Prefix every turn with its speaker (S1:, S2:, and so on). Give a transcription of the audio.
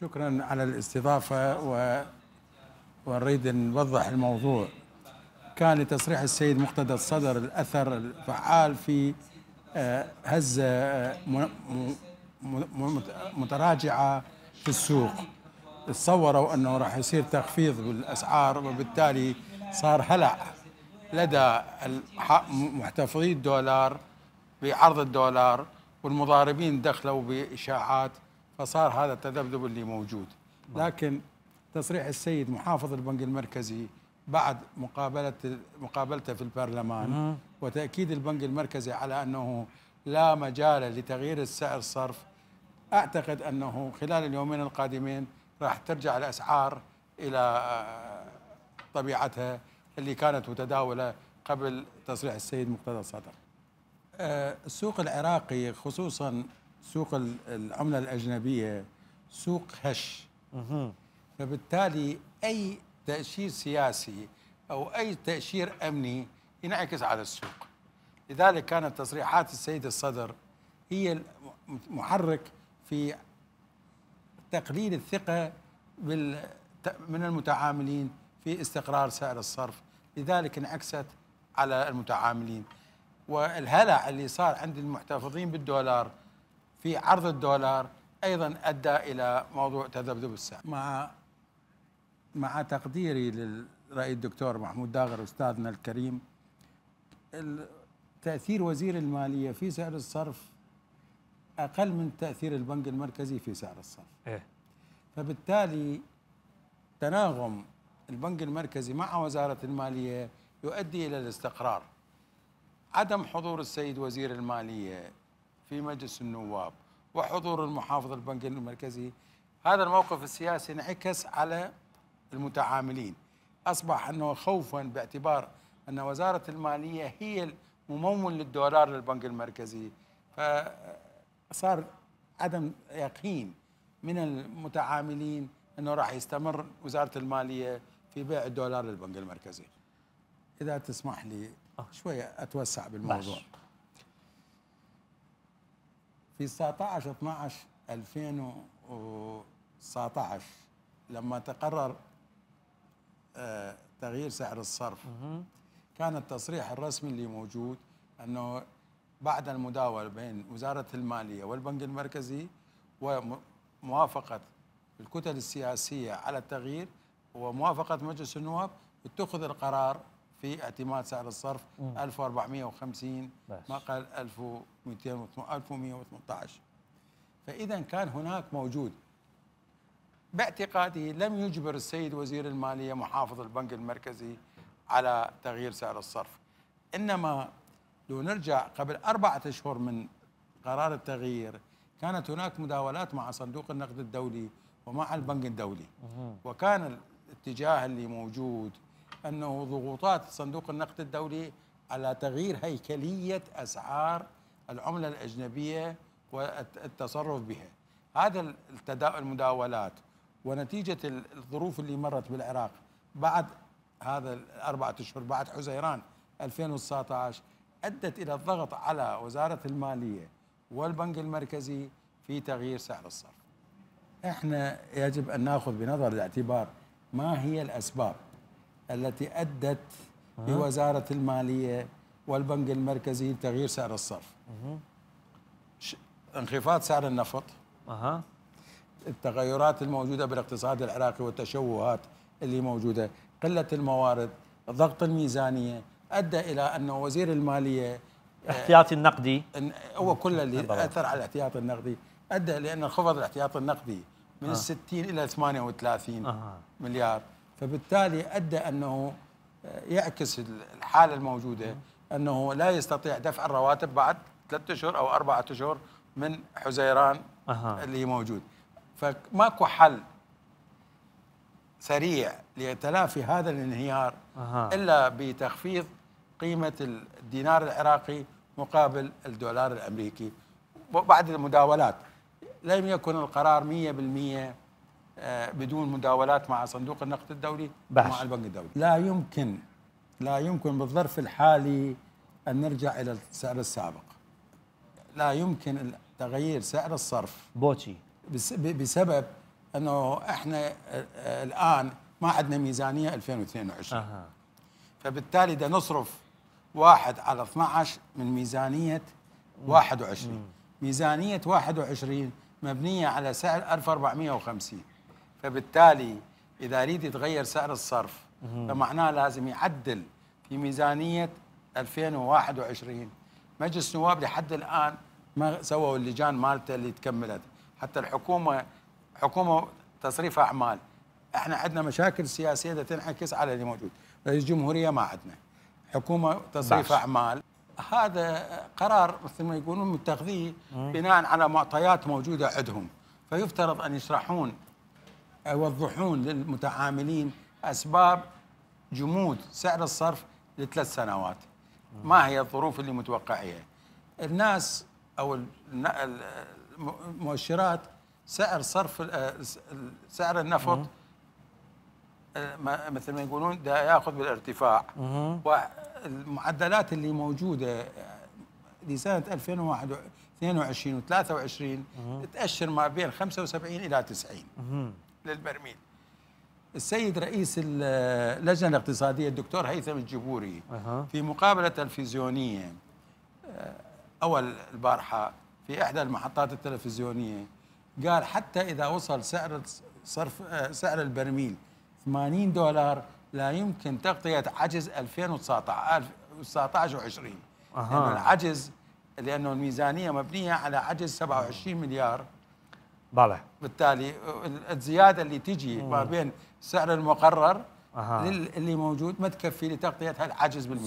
S1: شكرا على الاستضافة و... أن نوضح الموضوع كان لتصريح السيد مقتدى الصدر الأثر الفعال في آه، هزة آه، متراجعة في السوق تصوروا أنه راح يصير تخفيض بالأسعار وبالتالي صار هلع لدى محتفظي الدولار بعرض الدولار والمضاربين دخلوا بإشاعات فصار هذا التذبذب اللي موجود لكن تصريح السيد محافظ البنك المركزي بعد مقابلة مقابلته في البرلمان وتأكيد البنك المركزي على أنه لا مجال لتغيير السعر الصرف أعتقد أنه خلال اليومين القادمين راح ترجع الأسعار إلى آه، طبيعتها اللي كانت متداولة قبل تصريح السيد مقتدى الصدر آه، السوق العراقي خصوصا سوق العمله الاجنبيه سوق هش فبالتالي اي تاشير سياسي او اي تاشير امني ينعكس على السوق لذلك كانت تصريحات السيد الصدر هي محرك في تقليل الثقه من المتعاملين في استقرار سعر الصرف لذلك انعكست على المتعاملين والهلع اللي صار عند المحتفظين بالدولار في عرض الدولار ايضا ادى الى موضوع تذبذب السعر مع مع تقديري للراي الدكتور محمود داغر استاذنا الكريم تاثير وزير الماليه في سعر الصرف اقل من تاثير البنك المركزي في سعر الصرف إيه؟ فبالتالي تناغم البنك المركزي مع وزاره الماليه يؤدي الى الاستقرار عدم حضور السيد وزير الماليه في مجلس النواب وحضور المحافظ البنك المركزي هذا الموقف السياسي انعكس على المتعاملين أصبح أنه خوفا باعتبار أن وزارة المالية هي الممول للدولار للبنك المركزي فصار عدم يقين من المتعاملين أنه راح يستمر وزارة المالية في بيع الدولار للبنك المركزي إذا تسمح لي آه. شوية أتوسع بالموضوع ماشي. في 19 12 2019 لما تقرر آه، تغيير سعر الصرف كان التصريح الرسمي اللي موجود انه بعد المداوله بين وزاره الماليه والبنك المركزي وموافقه الكتل السياسيه على التغيير وموافقه مجلس النواب اتخذ القرار في اعتماد سعر الصرف 1450 ما قال 1000 1218 فإذا كان هناك موجود باعتقادي لم يجبر السيد وزير المالية محافظ البنك المركزي على تغيير سعر الصرف إنما لو نرجع قبل أربعة أشهر من قرار التغيير كانت هناك مداولات مع صندوق النقد الدولي ومع البنك الدولي وكان الاتجاه اللي موجود أنه ضغوطات صندوق النقد الدولي على تغيير هيكلية أسعار العملة الأجنبية والتصرف بها هذا المداولات ونتيجة الظروف اللي مرت بالعراق بعد هذا الأربعة أشهر بعد حزيران 2019 أدت إلى الضغط على وزارة المالية والبنك المركزي في تغيير سعر الصرف احنا يجب أن نأخذ بنظر الاعتبار ما هي الأسباب التي أدت بوزارة المالية والبنك المركزي لتغيير سعر الصرف انخفاض سعر النفط أه. التغيرات الموجودة بالاقتصاد العراقي والتشوهات اللي موجودة قلة الموارد ضغط الميزانية أدى إلى أن وزير المالية آه، الاحتياطي النقدي هو كل اللي نعم، أثر على الاحتياط النقدي أدى لأن انخفض الاحتياط النقدي من آه. 60 إلى 38 آه. مليار فبالتالي أدى أنه آه، يعكس الحالة الموجودة آه. انه لا يستطيع دفع الرواتب بعد ثلاثة اشهر او أربعة اشهر من حزيران أه. اللي موجود فماكو حل سريع لتلافي هذا الانهيار أه. الا بتخفيض قيمه الدينار العراقي مقابل الدولار الامريكي بعد المداولات لم يكن القرار 100% آه، بدون مداولات مع صندوق النقد الدولي بحش. مع البنك الدولي لا يمكن لا يمكن بالظرف الحالي أن نرجع إلى السعر السابق لا يمكن تغيير سعر الصرف بوتشي بسبب أنه إحنا آه، آه، الآن ما عندنا ميزانية 2022 أه. فبالتالي ده نصرف واحد على 12 من ميزانية 21 مم. ميزانية 21 مبنية على سعر 1450 فبالتالي إذا أريد يتغير سعر الصرف فمعناه لازم يعدل في ميزانيه 2021 مجلس النواب لحد الان ما سووا اللجان مالته اللي تكملت حتى الحكومه حكومه تصريف اعمال احنا عندنا مشاكل سياسيه تنعكس على اللي موجود رئيس جمهوريه ما عندنا حكومه تصريف باش. اعمال هذا قرار مثل ما يقولون متخذيه بناء على معطيات موجوده عندهم فيفترض ان يشرحون يوضحون للمتعاملين أسباب جمود سعر الصرف لثلاث سنوات ما هي الظروف اللي متوقعها الناس أو المؤشرات سعر صرف سعر النفط آه، مثل ما يقولون ده ياخذ بالارتفاع والمعدلات اللي موجوده آه، لسنه 2022 و23 تاشر ما بين 75 الى 90 للبرميل السيد رئيس اللجنه الاقتصاديه الدكتور هيثم الجبوري في مقابله تلفزيونيه آه، اول البارحه في احدى المحطات التلفزيونيه قال حتى اذا وصل سعر صرف آه، سعر البرميل 80 دولار لا يمكن تغطيه عجز 2019 19 و20 أه. لانه العجز لانه الميزانيه مبنيه على عجز 27 مليار بلى بالتالي الزياده اللي تجي ما بين السعر المقرر أه. اللي موجود ما تكفي لتغطيه هالعجز بالميزان